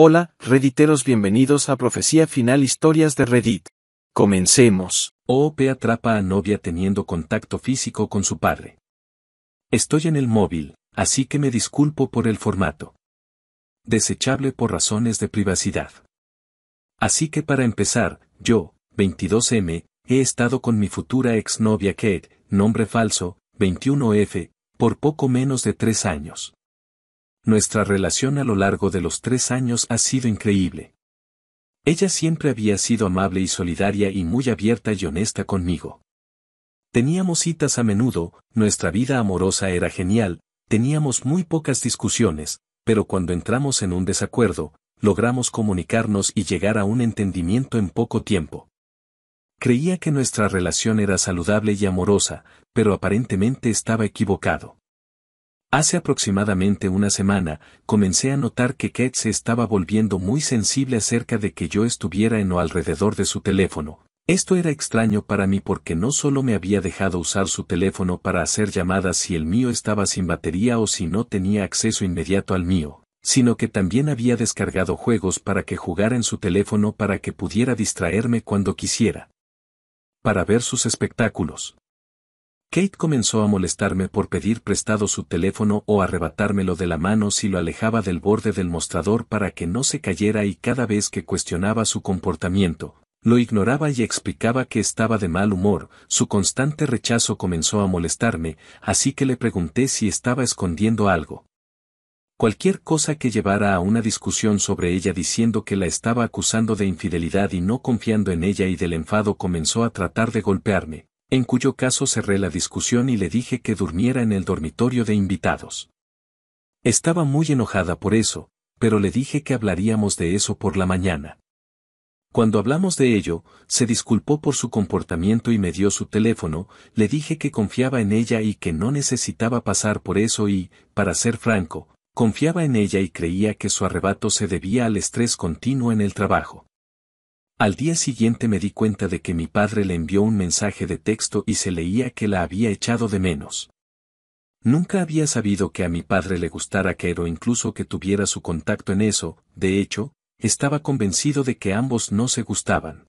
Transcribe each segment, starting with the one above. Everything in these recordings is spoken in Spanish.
Hola, rediteros, bienvenidos a Profecía Final Historias de Reddit. Comencemos. OOP oh, atrapa a novia teniendo contacto físico con su padre. Estoy en el móvil, así que me disculpo por el formato. Desechable por razones de privacidad. Así que para empezar, yo, 22M, he estado con mi futura exnovia Kate, nombre falso, 21F, por poco menos de tres años. Nuestra relación a lo largo de los tres años ha sido increíble. Ella siempre había sido amable y solidaria y muy abierta y honesta conmigo. Teníamos citas a menudo, nuestra vida amorosa era genial, teníamos muy pocas discusiones, pero cuando entramos en un desacuerdo, logramos comunicarnos y llegar a un entendimiento en poco tiempo. Creía que nuestra relación era saludable y amorosa, pero aparentemente estaba equivocado. Hace aproximadamente una semana, comencé a notar que Kate se estaba volviendo muy sensible acerca de que yo estuviera en o alrededor de su teléfono. Esto era extraño para mí porque no solo me había dejado usar su teléfono para hacer llamadas si el mío estaba sin batería o si no tenía acceso inmediato al mío, sino que también había descargado juegos para que jugara en su teléfono para que pudiera distraerme cuando quisiera. Para ver sus espectáculos. Kate comenzó a molestarme por pedir prestado su teléfono o arrebatármelo de la mano si lo alejaba del borde del mostrador para que no se cayera y cada vez que cuestionaba su comportamiento, lo ignoraba y explicaba que estaba de mal humor, su constante rechazo comenzó a molestarme, así que le pregunté si estaba escondiendo algo. Cualquier cosa que llevara a una discusión sobre ella diciendo que la estaba acusando de infidelidad y no confiando en ella y del enfado comenzó a tratar de golpearme, en cuyo caso cerré la discusión y le dije que durmiera en el dormitorio de invitados. Estaba muy enojada por eso, pero le dije que hablaríamos de eso por la mañana. Cuando hablamos de ello, se disculpó por su comportamiento y me dio su teléfono, le dije que confiaba en ella y que no necesitaba pasar por eso y, para ser franco, confiaba en ella y creía que su arrebato se debía al estrés continuo en el trabajo. Al día siguiente me di cuenta de que mi padre le envió un mensaje de texto y se leía que la había echado de menos. Nunca había sabido que a mi padre le gustara era o incluso que tuviera su contacto en eso, de hecho, estaba convencido de que ambos no se gustaban.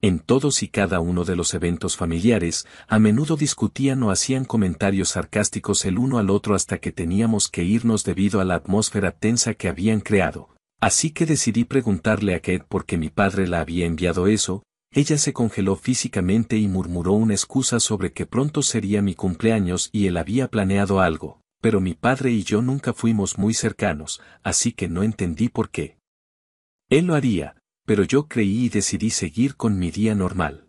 En todos y cada uno de los eventos familiares, a menudo discutían o hacían comentarios sarcásticos el uno al otro hasta que teníamos que irnos debido a la atmósfera tensa que habían creado. Así que decidí preguntarle a Kate por qué mi padre la había enviado eso, ella se congeló físicamente y murmuró una excusa sobre que pronto sería mi cumpleaños y él había planeado algo, pero mi padre y yo nunca fuimos muy cercanos, así que no entendí por qué. Él lo haría, pero yo creí y decidí seguir con mi día normal.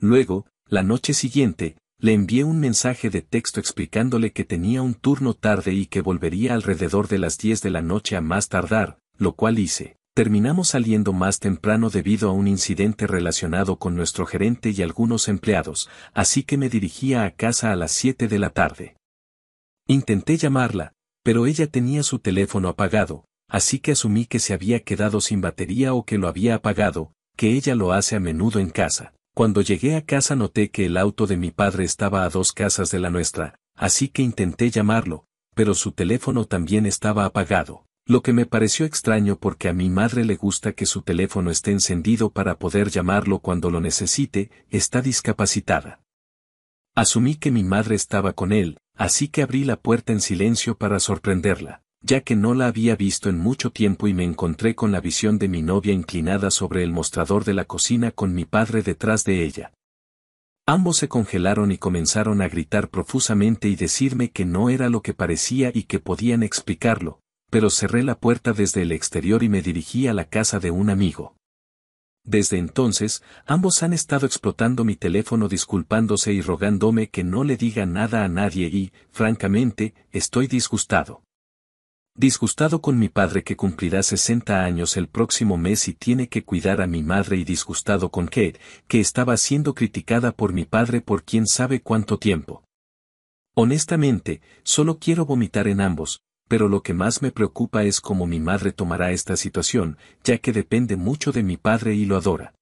Luego, la noche siguiente, le envié un mensaje de texto explicándole que tenía un turno tarde y que volvería alrededor de las 10 de la noche a más tardar, lo cual hice. Terminamos saliendo más temprano debido a un incidente relacionado con nuestro gerente y algunos empleados, así que me dirigía a casa a las 7 de la tarde. Intenté llamarla, pero ella tenía su teléfono apagado, así que asumí que se había quedado sin batería o que lo había apagado, que ella lo hace a menudo en casa. Cuando llegué a casa noté que el auto de mi padre estaba a dos casas de la nuestra, así que intenté llamarlo, pero su teléfono también estaba apagado. Lo que me pareció extraño porque a mi madre le gusta que su teléfono esté encendido para poder llamarlo cuando lo necesite, está discapacitada. Asumí que mi madre estaba con él, así que abrí la puerta en silencio para sorprenderla, ya que no la había visto en mucho tiempo y me encontré con la visión de mi novia inclinada sobre el mostrador de la cocina con mi padre detrás de ella. Ambos se congelaron y comenzaron a gritar profusamente y decirme que no era lo que parecía y que podían explicarlo, pero cerré la puerta desde el exterior y me dirigí a la casa de un amigo. Desde entonces, ambos han estado explotando mi teléfono disculpándose y rogándome que no le diga nada a nadie y, francamente, estoy disgustado. Disgustado con mi padre que cumplirá 60 años el próximo mes y tiene que cuidar a mi madre y disgustado con Kate, que estaba siendo criticada por mi padre por quién sabe cuánto tiempo. Honestamente, solo quiero vomitar en ambos, pero lo que más me preocupa es cómo mi madre tomará esta situación, ya que depende mucho de mi padre y lo adora.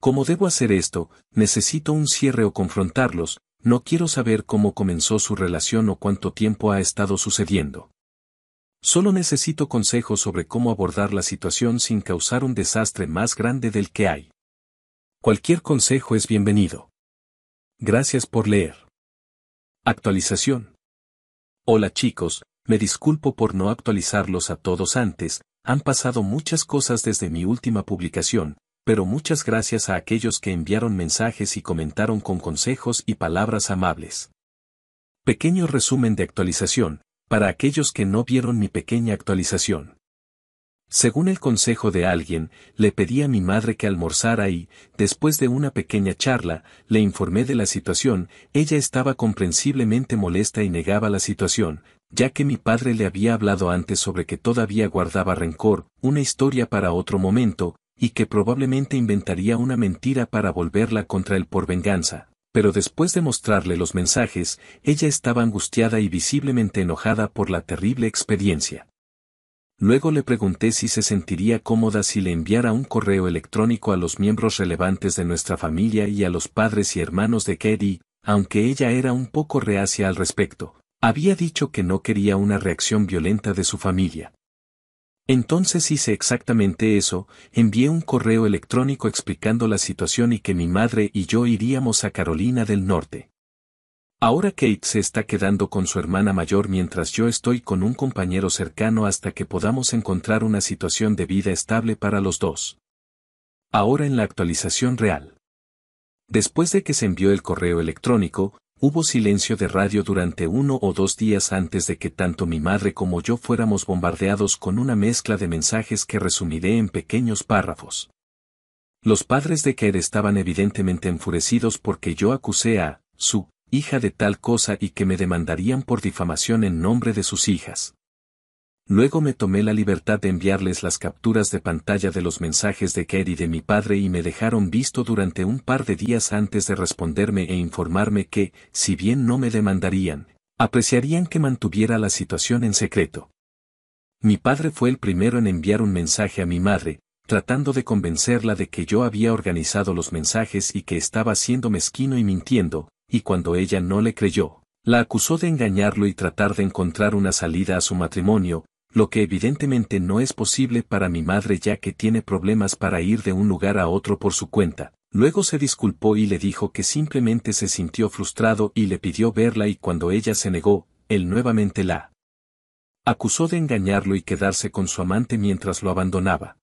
Como debo hacer esto? Necesito un cierre o confrontarlos, no quiero saber cómo comenzó su relación o cuánto tiempo ha estado sucediendo. Solo necesito consejos sobre cómo abordar la situación sin causar un desastre más grande del que hay. Cualquier consejo es bienvenido. Gracias por leer. Actualización. Hola chicos, me disculpo por no actualizarlos a todos antes, han pasado muchas cosas desde mi última publicación, pero muchas gracias a aquellos que enviaron mensajes y comentaron con consejos y palabras amables. Pequeño resumen de actualización, para aquellos que no vieron mi pequeña actualización. Según el consejo de alguien, le pedí a mi madre que almorzara y, después de una pequeña charla, le informé de la situación, ella estaba comprensiblemente molesta y negaba la situación, ya que mi padre le había hablado antes sobre que todavía guardaba rencor, una historia para otro momento, y que probablemente inventaría una mentira para volverla contra él por venganza. Pero después de mostrarle los mensajes, ella estaba angustiada y visiblemente enojada por la terrible experiencia. Luego le pregunté si se sentiría cómoda si le enviara un correo electrónico a los miembros relevantes de nuestra familia y a los padres y hermanos de Katie, aunque ella era un poco reacia al respecto, había dicho que no quería una reacción violenta de su familia. Entonces hice exactamente eso, envié un correo electrónico explicando la situación y que mi madre y yo iríamos a Carolina del Norte. Ahora Kate se está quedando con su hermana mayor mientras yo estoy con un compañero cercano hasta que podamos encontrar una situación de vida estable para los dos. Ahora en la actualización real. Después de que se envió el correo electrónico, Hubo silencio de radio durante uno o dos días antes de que tanto mi madre como yo fuéramos bombardeados con una mezcla de mensajes que resumiré en pequeños párrafos. Los padres de Kerr estaban evidentemente enfurecidos porque yo acusé a su hija de tal cosa y que me demandarían por difamación en nombre de sus hijas. Luego me tomé la libertad de enviarles las capturas de pantalla de los mensajes de Kerry de mi padre y me dejaron visto durante un par de días antes de responderme e informarme que, si bien no me demandarían, apreciarían que mantuviera la situación en secreto. Mi padre fue el primero en enviar un mensaje a mi madre, tratando de convencerla de que yo había organizado los mensajes y que estaba siendo mezquino y mintiendo, y cuando ella no le creyó, la acusó de engañarlo y tratar de encontrar una salida a su matrimonio, lo que evidentemente no es posible para mi madre ya que tiene problemas para ir de un lugar a otro por su cuenta. Luego se disculpó y le dijo que simplemente se sintió frustrado y le pidió verla y cuando ella se negó, él nuevamente la acusó de engañarlo y quedarse con su amante mientras lo abandonaba.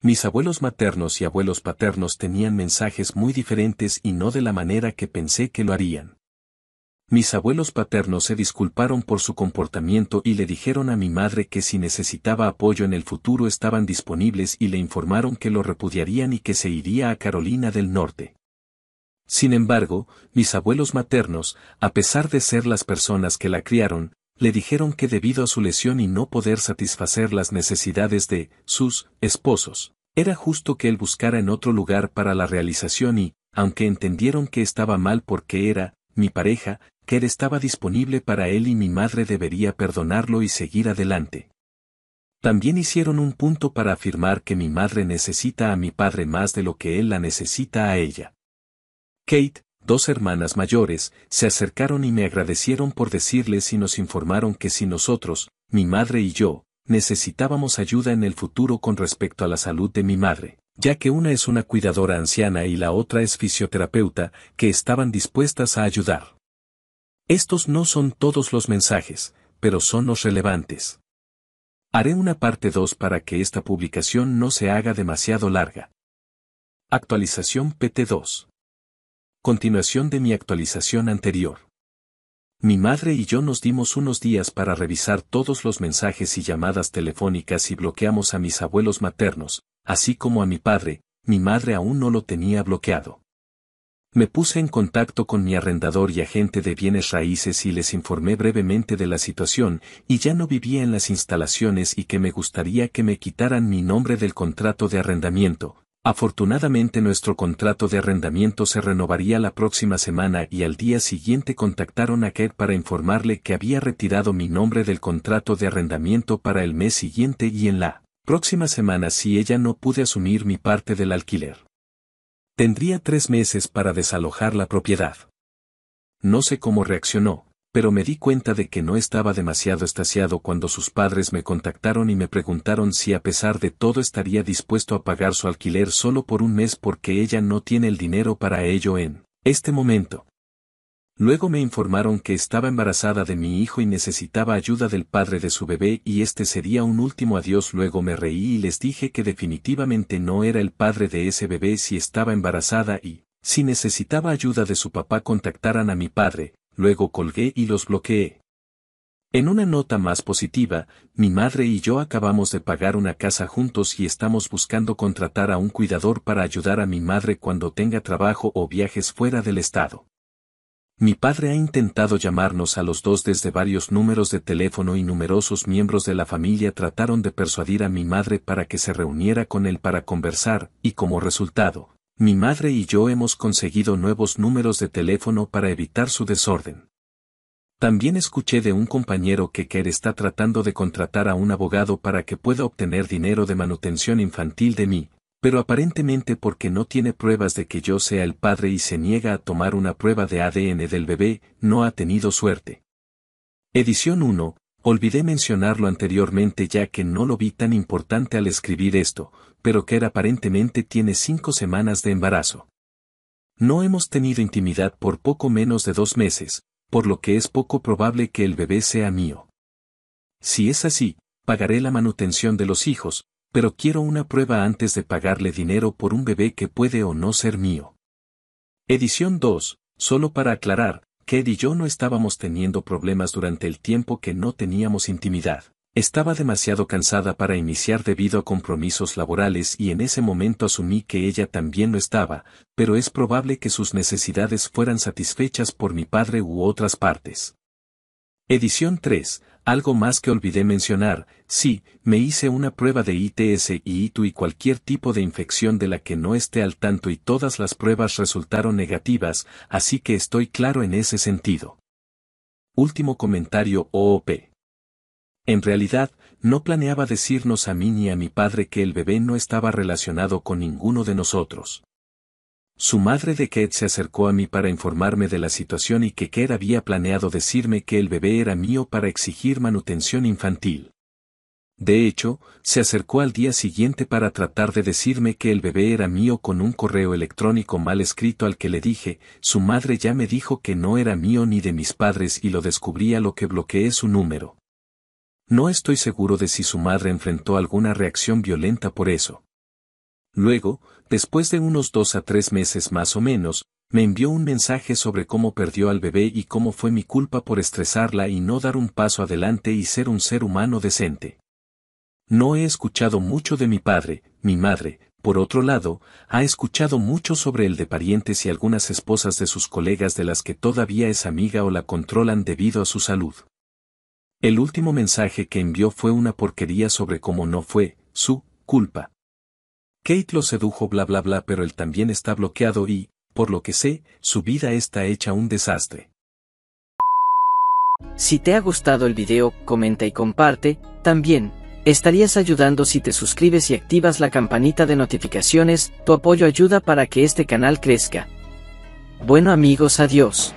Mis abuelos maternos y abuelos paternos tenían mensajes muy diferentes y no de la manera que pensé que lo harían. Mis abuelos paternos se disculparon por su comportamiento y le dijeron a mi madre que si necesitaba apoyo en el futuro estaban disponibles y le informaron que lo repudiarían y que se iría a Carolina del Norte. Sin embargo, mis abuelos maternos, a pesar de ser las personas que la criaron, le dijeron que debido a su lesión y no poder satisfacer las necesidades de sus esposos, era justo que él buscara en otro lugar para la realización y, aunque entendieron que estaba mal porque era mi pareja, él estaba disponible para él y mi madre debería perdonarlo y seguir adelante. También hicieron un punto para afirmar que mi madre necesita a mi padre más de lo que él la necesita a ella. Kate, dos hermanas mayores, se acercaron y me agradecieron por decirles y nos informaron que si nosotros, mi madre y yo, necesitábamos ayuda en el futuro con respecto a la salud de mi madre, ya que una es una cuidadora anciana y la otra es fisioterapeuta, que estaban dispuestas a ayudar. Estos no son todos los mensajes, pero son los relevantes. Haré una parte 2 para que esta publicación no se haga demasiado larga. Actualización PT2. Continuación de mi actualización anterior. Mi madre y yo nos dimos unos días para revisar todos los mensajes y llamadas telefónicas y bloqueamos a mis abuelos maternos, así como a mi padre, mi madre aún no lo tenía bloqueado me puse en contacto con mi arrendador y agente de bienes raíces y les informé brevemente de la situación y ya no vivía en las instalaciones y que me gustaría que me quitaran mi nombre del contrato de arrendamiento. Afortunadamente nuestro contrato de arrendamiento se renovaría la próxima semana y al día siguiente contactaron a Ked para informarle que había retirado mi nombre del contrato de arrendamiento para el mes siguiente y en la próxima semana si ella no pude asumir mi parte del alquiler. Tendría tres meses para desalojar la propiedad. No sé cómo reaccionó, pero me di cuenta de que no estaba demasiado estasiado cuando sus padres me contactaron y me preguntaron si a pesar de todo estaría dispuesto a pagar su alquiler solo por un mes porque ella no tiene el dinero para ello en este momento. Luego me informaron que estaba embarazada de mi hijo y necesitaba ayuda del padre de su bebé y este sería un último adiós. Luego me reí y les dije que definitivamente no era el padre de ese bebé si estaba embarazada y, si necesitaba ayuda de su papá contactaran a mi padre, luego colgué y los bloqueé. En una nota más positiva, mi madre y yo acabamos de pagar una casa juntos y estamos buscando contratar a un cuidador para ayudar a mi madre cuando tenga trabajo o viajes fuera del estado. Mi padre ha intentado llamarnos a los dos desde varios números de teléfono y numerosos miembros de la familia trataron de persuadir a mi madre para que se reuniera con él para conversar, y como resultado, mi madre y yo hemos conseguido nuevos números de teléfono para evitar su desorden. También escuché de un compañero que Kerr está tratando de contratar a un abogado para que pueda obtener dinero de manutención infantil de mí, pero aparentemente porque no tiene pruebas de que yo sea el padre y se niega a tomar una prueba de ADN del bebé, no ha tenido suerte. Edición 1. Olvidé mencionarlo anteriormente ya que no lo vi tan importante al escribir esto, pero que aparentemente tiene cinco semanas de embarazo. No hemos tenido intimidad por poco menos de dos meses, por lo que es poco probable que el bebé sea mío. Si es así, pagaré la manutención de los hijos, pero quiero una prueba antes de pagarle dinero por un bebé que puede o no ser mío. Edición 2, solo para aclarar, Ked y yo no estábamos teniendo problemas durante el tiempo que no teníamos intimidad. Estaba demasiado cansada para iniciar debido a compromisos laborales y en ese momento asumí que ella también lo estaba, pero es probable que sus necesidades fueran satisfechas por mi padre u otras partes. Edición 3. Algo más que olvidé mencionar, sí, me hice una prueba de ITS y ITU y cualquier tipo de infección de la que no esté al tanto y todas las pruebas resultaron negativas, así que estoy claro en ese sentido. Último comentario OOP. En realidad, no planeaba decirnos a mí ni a mi padre que el bebé no estaba relacionado con ninguno de nosotros. Su madre de Kate se acercó a mí para informarme de la situación y que Ked había planeado decirme que el bebé era mío para exigir manutención infantil. De hecho, se acercó al día siguiente para tratar de decirme que el bebé era mío con un correo electrónico mal escrito al que le dije, su madre ya me dijo que no era mío ni de mis padres y lo descubrí a lo que bloqueé su número. No estoy seguro de si su madre enfrentó alguna reacción violenta por eso. Luego, después de unos dos a tres meses más o menos, me envió un mensaje sobre cómo perdió al bebé y cómo fue mi culpa por estresarla y no dar un paso adelante y ser un ser humano decente. No he escuchado mucho de mi padre, mi madre, por otro lado, ha escuchado mucho sobre el de parientes y algunas esposas de sus colegas de las que todavía es amiga o la controlan debido a su salud. El último mensaje que envió fue una porquería sobre cómo no fue, su, culpa. Kate lo sedujo bla bla bla pero él también está bloqueado y, por lo que sé, su vida está hecha un desastre. Si te ha gustado el video, comenta y comparte, también, estarías ayudando si te suscribes y activas la campanita de notificaciones, tu apoyo ayuda para que este canal crezca. Bueno amigos, adiós.